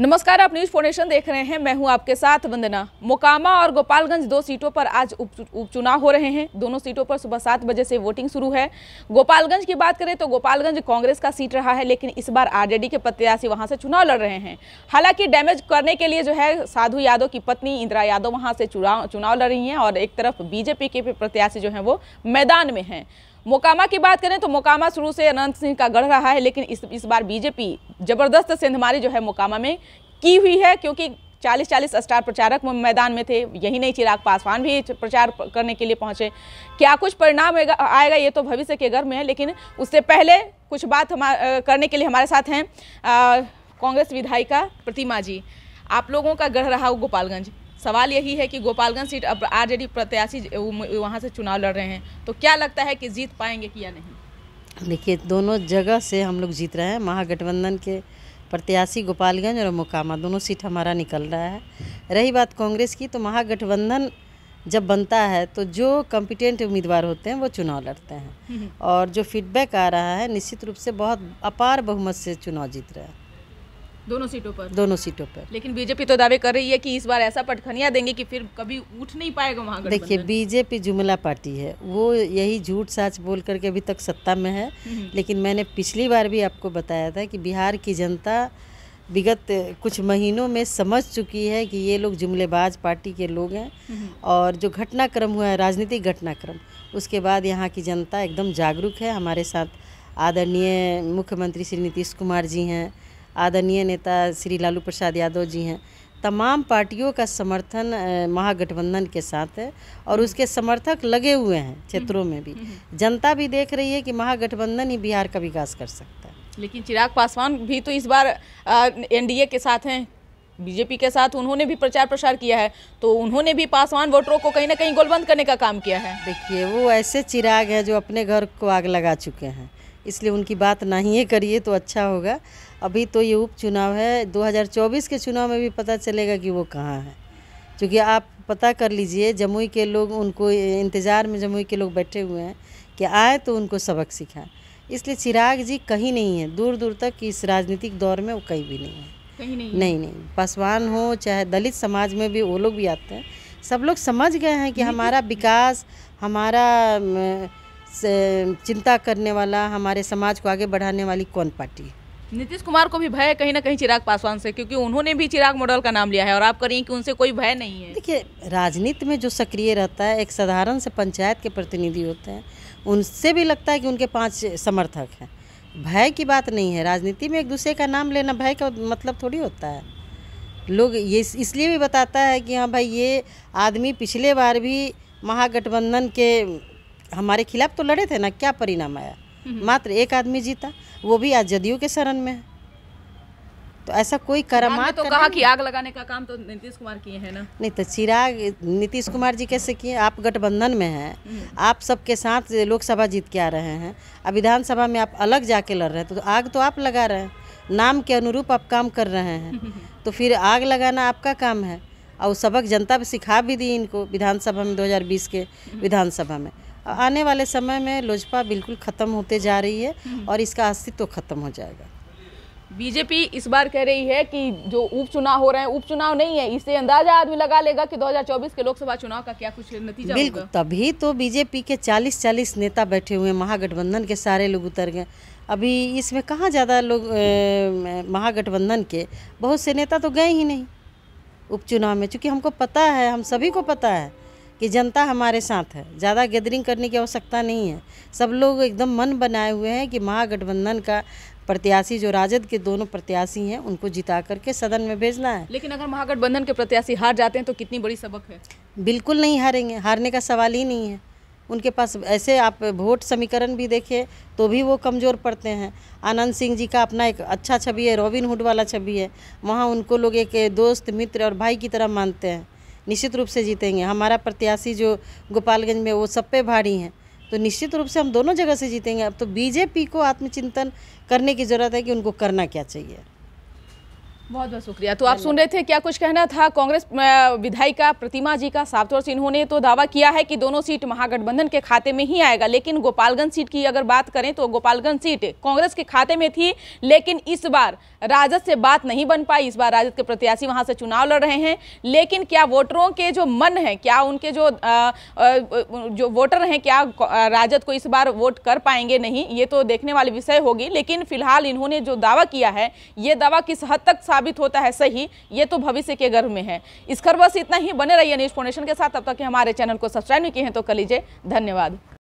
नमस्कार आप न्यूज फोर्नेशन देख रहे हैं मैं हूं आपके साथ वंदना मोकामा और गोपालगंज दो सीटों पर आज उपचुनाव हो रहे हैं दोनों सीटों पर सुबह सात बजे से वोटिंग शुरू है गोपालगंज की बात करें तो गोपालगंज कांग्रेस का सीट रहा है लेकिन इस बार आरजेडी के प्रत्याशी वहां से चुनाव लड़ रहे हैं हालांकि डैमेज करने के लिए जो है साधु यादव की पत्नी इंदिरा यादव वहाँ से चुनाव चुनाव लड़ रही हैं और एक तरफ बीजेपी के प्रत्याशी जो है वो मैदान में हैं मोकामा की बात करें तो मोकामा शुरू से अनंत सिंह का गढ़ रहा है लेकिन इस इस बार बीजेपी जबरदस्त सेंधमारी जो है मोकामा में की हुई है क्योंकि चालीस चालीस स्टार प्रचारक मैदान में थे यही नहीं चिराग पासवान भी प्रचार करने के लिए पहुंचे क्या कुछ परिणाम आएगा ये तो भविष्य के घर में है लेकिन उससे पहले कुछ बात हम करने के लिए हमारे साथ हैं कांग्रेस विधायिका प्रतिमा जी आप लोगों का गढ़ रहा गोपालगंज सवाल यही है कि गोपालगंज सीट अब आरजेडी प्रत्याशी वहाँ से चुनाव लड़ रहे हैं तो क्या लगता है कि जीत पाएंगे कि या नहीं देखिए दोनों जगह से हम लोग जीत रहे हैं महागठबंधन के प्रत्याशी गोपालगंज और मोकामा दोनों सीट हमारा निकल रहा है रही बात कांग्रेस की तो महागठबंधन जब बनता है तो जो कॉम्पिटेंट उम्मीदवार होते हैं वो चुनाव लड़ते हैं हम्म। और जो फीडबैक आ रहा है निश्चित रूप से बहुत अपार बहुमत से चुनाव जीत रहे हैं दोनों सीटों पर दोनों सीटों पर लेकिन बीजेपी तो दावे कर रही है कि इस बार ऐसा पटखनिया देंगे कि फिर कभी उठ नहीं पाएगा वहाँ देखिए बीजेपी जुमला पार्टी है वो यही झूठ साच बोल करके अभी तक सत्ता में है हम्म। लेकिन मैंने पिछली बार भी आपको बताया था कि बिहार की जनता विगत कुछ महीनों में समझ चुकी है कि ये लोग जुमलेबाज पार्टी के लोग हैं हम्म। और जो घटनाक्रम हुआ है राजनीतिक घटनाक्रम उसके बाद यहाँ की जनता एकदम जागरूक है हमारे साथ आदरणीय मुख्यमंत्री श्री नीतीश कुमार जी हैं आदरणीय नेता श्री लालू प्रसाद यादव जी हैं तमाम पार्टियों का समर्थन महागठबंधन के साथ है और उसके समर्थक लगे हुए हैं क्षेत्रों में भी हम्म, हम्म। जनता भी देख रही है कि महागठबंधन ही बिहार का विकास कर सकता है लेकिन चिराग पासवान भी तो इस बार एनडीए के साथ हैं बीजेपी के साथ उन्होंने भी प्रचार प्रसार किया है तो उन्होंने भी पासवान वोटरों को कहीं ना कहीं गोलबंद करने का काम किया है देखिए वो ऐसे चिराग है जो अपने घर को आग लगा चुके हैं इसलिए उनकी बात ना ही करिए तो अच्छा होगा अभी तो ये उपचुनाव है 2024 के चुनाव में भी पता चलेगा कि वो कहाँ है क्योंकि आप पता कर लीजिए जमुई के लोग उनको इंतज़ार में जमुई के लोग बैठे हुए हैं कि आए तो उनको सबक सिखाएं इसलिए चिराग जी कहीं नहीं है दूर दूर तक इस राजनीतिक दौर में वो कहीं भी नहीं है कहीं नहीं नहीं नहीं पासवान हो चाहे दलित समाज में भी वो लोग भी आते हैं सब लोग समझ गए हैं कि हमारा विकास हमारा चिंता करने वाला हमारे समाज को आगे बढ़ाने वाली कौन पार्टी नीतीश कुमार को भी भय है कहीं ना कहीं चिराग पासवान से क्योंकि उन्होंने भी चिराग मॉडल का नाम लिया है और आप करिए कि उनसे कोई भय नहीं है देखिए राजनीति में जो सक्रिय रहता है एक साधारण से पंचायत के प्रतिनिधि होते हैं उनसे भी लगता है कि उनके पाँच समर्थक हैं भय की बात नहीं है राजनीति में एक दूसरे का नाम लेना भय का मतलब थोड़ी होता है लोग ये इसलिए भी बताता है कि हाँ भाई ये आदमी पिछले बार भी महागठबंधन के हमारे खिलाफ तो लड़े थे ना क्या परिणाम आया हम्म। मात्र एक आदमी जीता वो भी आज जदयू के शरण में है तो ऐसा कोई करामात तो कहा कि आग लगाने का काम तो नीतीश कुमार किए हैं ना नहीं तो चिराग नीतीश कुमार जी कैसे किए आप गठबंधन में हैं हम्म। आप सबके साथ लोकसभा जीत के आ रहे हैं अब विधानसभा में आप अलग जाके लड़ रहे हैं तो आग तो आप लगा रहे हैं नाम के अनुरूप आप काम कर रहे हैं तो फिर आग लगाना आपका काम है और सबक जनता भी सिखा भी दी इनको विधानसभा में दो के हम्म। विधानसभा में आने वाले समय में लोजपा बिल्कुल ख़त्म होते जा रही है हम्म। और इसका अस्तित्व तो ख़त्म हो जाएगा बीजेपी इस बार कह रही है कि जो उपचुनाव हो रहे हैं उपचुनाव नहीं है इससे अंदाजा आदमी लगा लेगा कि 2024 के लोकसभा चुनाव का क्या कुछ नतीजा बिल्कुल तभी तो बीजेपी के 40-40 नेता बैठे हुए महागठबंधन के सारे लोग उतर गए अभी इसमें कहाँ ज़्यादा लोग महागठबंधन के बहुत से नेता तो गए ही नहीं उपचुनाव में चूँकि हमको पता है हम सभी को पता है कि जनता हमारे साथ है ज़्यादा गैदरिंग करने की आवश्यकता नहीं है सब लोग एकदम मन बनाए हुए हैं कि महागठबंधन का प्रत्याशी जो राजद के दोनों प्रत्याशी हैं उनको जिता करके सदन में भेजना है लेकिन अगर महागठबंधन के प्रत्याशी हार जाते हैं तो कितनी बड़ी सबक है बिल्कुल नहीं हारेंगे हारने का सवाल ही नहीं है उनके पास ऐसे आप वोट समीकरण भी देखें तो भी वो कमज़ोर पड़ते हैं आनंद सिंह जी का अपना एक अच्छा छवि है रॉबिन हुड वाला छवि है वहाँ उनको लोग एक दोस्त मित्र और भाई की तरह मानते हैं निश्चित रूप से जीतेंगे हमारा प्रत्याशी जो गोपालगंज में वो सब पे भारी हैं तो निश्चित रूप से हम दोनों जगह से जीतेंगे अब तो बीजेपी को आत्मचिंतन करने की ज़रूरत है कि उनको करना क्या चाहिए बहुत बहुत शुक्रिया तो आप सुन रहे थे क्या कुछ कहना था कांग्रेस विधायिका प्रतिमा जी का साफ तौर से इन्होंने तो दावा किया है कि दोनों सीट महागठबंधन के खाते में ही आएगा लेकिन गोपालगंज सीट की अगर बात करें तो गोपालगंज सीट कांग्रेस के खाते में थी लेकिन इस बार राजद से बात नहीं बन पाई इस बार राजद के प्रत्याशी वहां से चुनाव लड़ रहे हैं लेकिन क्या वोटरों के जो मन है क्या उनके जो जो वोटर हैं क्या राजद को इस बार वोट कर पाएंगे नहीं ये तो देखने वाली विषय होगी लेकिन फिलहाल इन्होंने जो दावा किया है ये दावा किस हद तक साबित होता है सही ये तो भविष्य के गर्भ में है इस खबर बस इतना ही बने रहिए न्यूज़ फाउंडेशन के साथ तब तक हमारे चैनल को सब्सक्राइब नहीं किए हैं तो कर लीजिए धन्यवाद